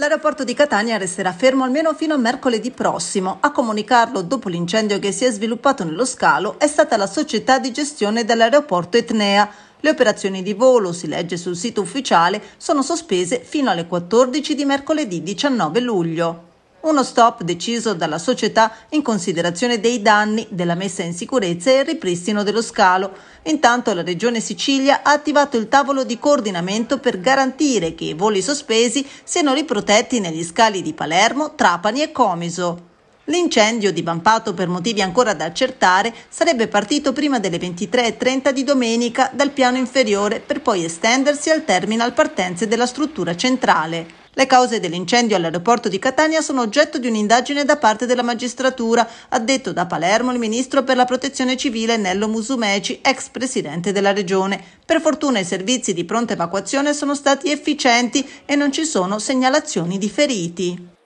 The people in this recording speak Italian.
L'aeroporto di Catania resterà fermo almeno fino a mercoledì prossimo. A comunicarlo dopo l'incendio che si è sviluppato nello scalo è stata la società di gestione dell'aeroporto Etnea. Le operazioni di volo, si legge sul sito ufficiale, sono sospese fino alle 14 di mercoledì 19 luglio. Uno stop deciso dalla società in considerazione dei danni della messa in sicurezza e il ripristino dello scalo. Intanto la Regione Sicilia ha attivato il tavolo di coordinamento per garantire che i voli sospesi siano riprotetti negli scali di Palermo, Trapani e Comiso. L'incendio, divampato per motivi ancora da accertare, sarebbe partito prima delle 23.30 di domenica dal piano inferiore per poi estendersi al terminal partenze della struttura centrale. Le cause dell'incendio all'aeroporto di Catania sono oggetto di un'indagine da parte della magistratura, ha detto da Palermo il ministro per la protezione civile Nello Musumeci, ex presidente della regione. Per fortuna i servizi di pronta evacuazione sono stati efficienti e non ci sono segnalazioni di feriti.